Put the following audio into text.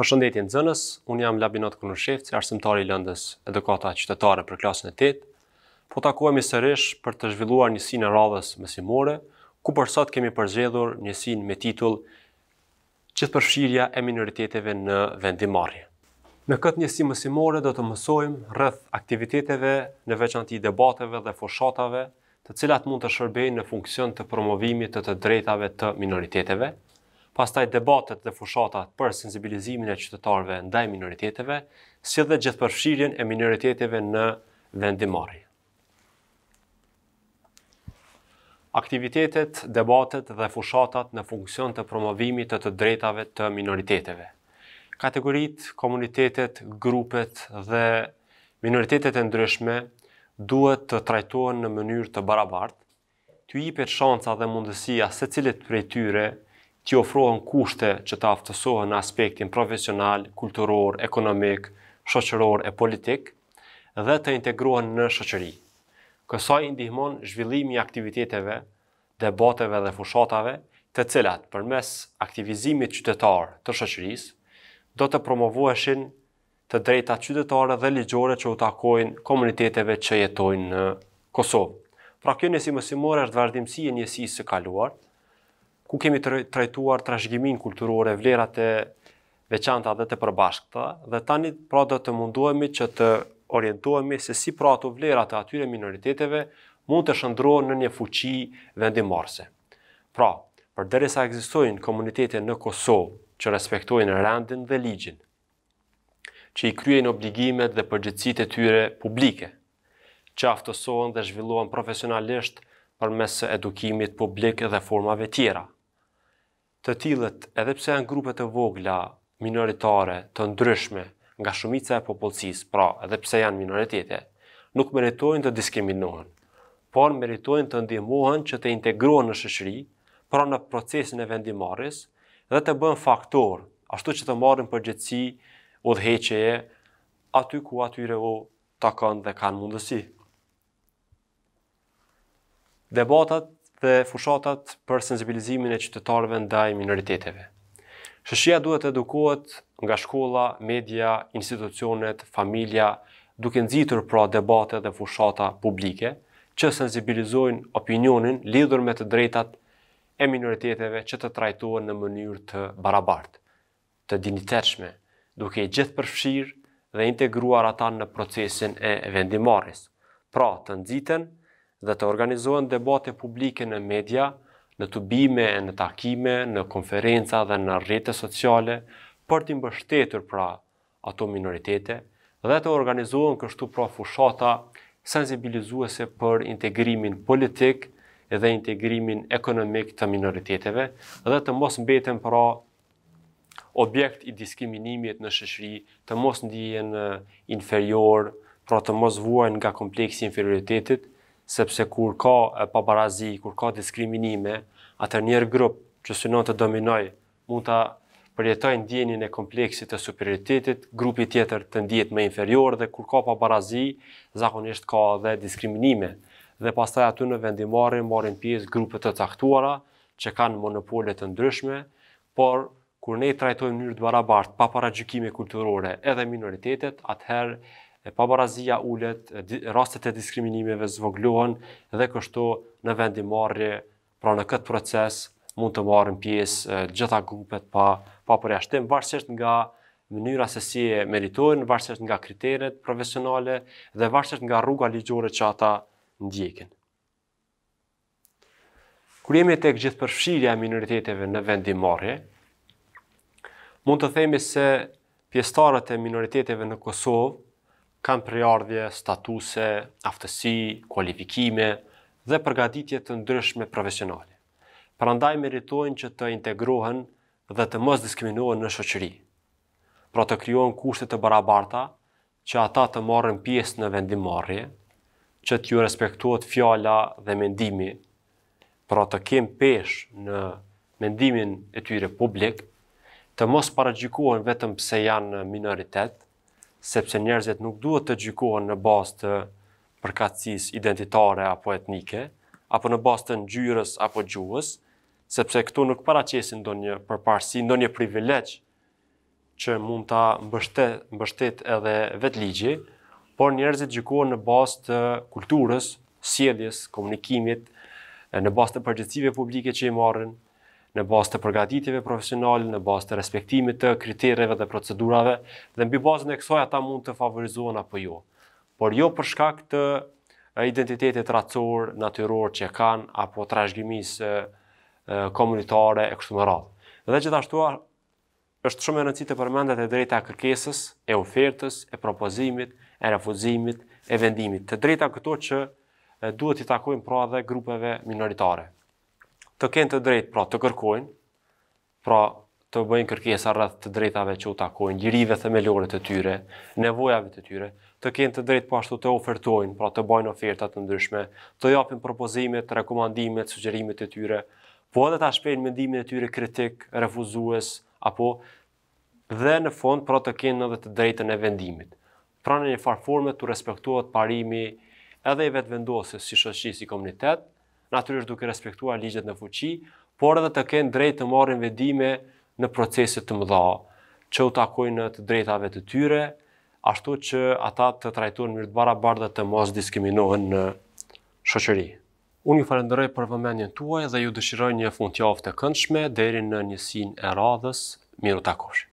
Për shëndetjen zënës, unë jam Labinot Kunushevë, arsimtari i lëndës edukata qytetare për klasën e 8, po takohemi sërish për të zhvilluar njësin e radhës mësimore, ku për sot kemi përzgjedhur njësin me titull qëtë përshirja e minoriteteve në vendimarje. Në këtë njësi mësimore, do të mësojmë rrëth aktiviteteve në veçanti debateve dhe foshatave të cilat mund të shërbejnë në funksion të promovimit të të drejtave të minoriteteve, pastaj debatet dhe fushatat për sensibilizimin e qytetarëve ndaj minoriteteve, si dhe gjithpërfshirjen e minoriteteve në vendimari. Aktivitetet, debatet dhe fushatat në funksion të promovimit të të drejtave të minoriteteve. Kategorit, komunitetet, grupet dhe minoritetet e ndryshme duhet të trajtohen në mënyrë të barabartë, të i për shansa dhe mundësia se cilit për e tyre t'i ofrohen kushte që të aftësohen në aspektin profesional, kulturor, ekonomik, shoqëror e politik dhe të integrohen në shoqëri. Kësaj ndihmon zhvillimi i aktiviteteve, debateve dhe fushatave, të cilat përmes aktivizimit qytetar të shoqërisë do të promovoheshin të drejta qytetare dhe ligjore që u takojnë komuniteteve që jetojnë në Kosovë. Pra kjo njësi mësimore është vazhdimësi e njësi së kaluar, ku kemi të trajtuar trashëgiminë kulturore, vlerat e veçanta dhe të përbashkëta, dhe tani pra do të munduemi që të orientuemi se si pra ato vlerat e atyre minoriteteve mund të shëndrojnë në një fuqi vendimarse. Pra, për dere sa egzistojnë komunitete në Kosovë që respektojnë rendin dhe ligjin, që i kryen obligimet dhe përgjëtësit e tyre publike, që aftësohen dhe zhvillohen profesionalisht për mes edukimit publik dhe formave tjera, të tillët, edhe pse janë grupe të vogla, minoritare, të ndryshme nga shumica e popullsisë, pra, edhe pse janë minoritete, nuk meritojnë të diskriminohen, por meritojnë të ndihmohen që të integrohen në shoqëri, pra në procesin e vendimmarrjes dhe të bëhen faktor, ashtu që të marrin përgjegjësi udhëheqje aty ku aty u takon dhe kanë mundësi. Debatat dhe fushatat për sensibilizimin e qytetarëve ndaj minoriteteve. Shëshia duhet të edukohet nga shkolla, media, institucionet, familja, duke nxitur pra debate dhe fushata publike që sensibilizojnë opinionin lidhur me të drejtat e minoriteteve që të trajtohen në mënyrë të barabartë, të dinitetshme, duke i gjithë përfshirë dhe integruar ata në procesin e vendimarrjes. Pra, të nxiten dhe të organizohen debate publike në media, në të bime, në takime, në konferenca dhe në rrete sociale për të mbështetur pra ato minoritete dhe të organizohen kështu pra fushata sensibilizuese për integrimin politik dhe integrimin ekonomik të minoriteteve dhe të mos mbeten pra objekt i diskriminimit në shëshri, të mos ndijen inferior, pra të mos vuajnë nga kompleksi inferioritetit, sepse kur ka pabarazi, kur ka diskriminime, atër njerë grup që synon të dominoj, mund të përjetoj ndjenin e kompleksit të superioritetit, grupi tjetër të ndjet më inferior dhe kur ka pabarazi, zakonisht ka dhe diskriminime. Dhe pastaj aty në vendimarrje marrin pjesë grupët të caktuara që kanë monopole të ndryshme, por kur ne i trajtojmë në mënyrë të barabartë, pa kulturore edhe minoritetet, atëherë e paborazia ullet, rastet e diskriminimeve zvoglohen dhe kështu në vendimarri, pra në këtë proces mund të në pjesë gjitha grupet pa, pa përjashtim, varsisht nga mënyra se si e meritojnë, varsisht nga kriteret profesionale dhe varsisht nga rruga ligjore që ata ndjekin. Kur jemi tek gjithë përfshirja e minoriteteve në vendimarrje, mund të themi se pjestarët e minoriteteve në Kosovë kanë priardhje, statuse, aftësi, kualifikime dhe përgatitje të ndryshme profesionale. Prandaj meritojnë që të integrohen dhe të mos diskriminohen në shoqëri. Pra të krijojnë kushte të barabarta që ata të marrin pjesë në vendimmarrje, që t'ju respektohet fjala dhe mendimi, pra të kem pesh në mendimin e tyre publik, të mos paragjikohen vetëm pse janë minoritetë, sepse njerëzit nuk duhet të gjykohen në bazë të përkatësis identitare apo etnike, apo në bazë të ngjyrës apo gjuhës, sepse këtu nuk paraqesin ndonjë përparësi, ndonjë privilegj që mund ta mbështet, mbështet edhe vet ligji, por njerëzit gjykohen në bazë të kulturës, sjelljes, komunikimit, në bazë të përgjegjësive publike që i marrin, në bazë të përgatitjeve profesionale, në bazë të respektimit të kritereve dhe procedurave, dhe mbi bazën e kësaj ata mund të favorizohen apo jo. Por jo për shkak të identitetit racor, natyror që kanë apo trashëgimisë komunitare e kështu radhë. Dhe gjithashtu është shumë e rëndësishme të përmendet e drejta kërkesës, e ofertës, e propozimit, e refuzimit, e vendimit. Të drejta këto që duhet i takojnë pra dhe grupeve minoritare të kenë të drejtë, pra të kërkojnë, pra të bëjnë kërkesa rreth të drejtave që u takojnë, gjirive themelore të tyre, nevojave të tyre, të kenë të drejtë pashtu po të ofertojnë, pra të bajnë ofertat të ndryshme, të japin propozime, rekomandimet, sugjerimet të tyre, po edhe të ashpejnë mendimin e tyre kritik, refuzues, apo dhe në fond, pra të kenë edhe të drejtën e vendimit. Pra në një farë forme të respektuat parimi edhe i vetë si shëshqi, si komunitetë, natyrisht duke respektuar ligjet në fuqi, por edhe të kenë drejt të marrin vendime në procese të mëdha, që u takojnë të drejtave të tyre, ashtu që ata të trajtojnë mirë të barabartë dhe të mos diskriminohen në shoqëri. Unë ju falenderoj për vëmendjen tuaj dhe ju dëshiroj një fundjavë të këndshme deri në njësinë e radhës. Miru takosh.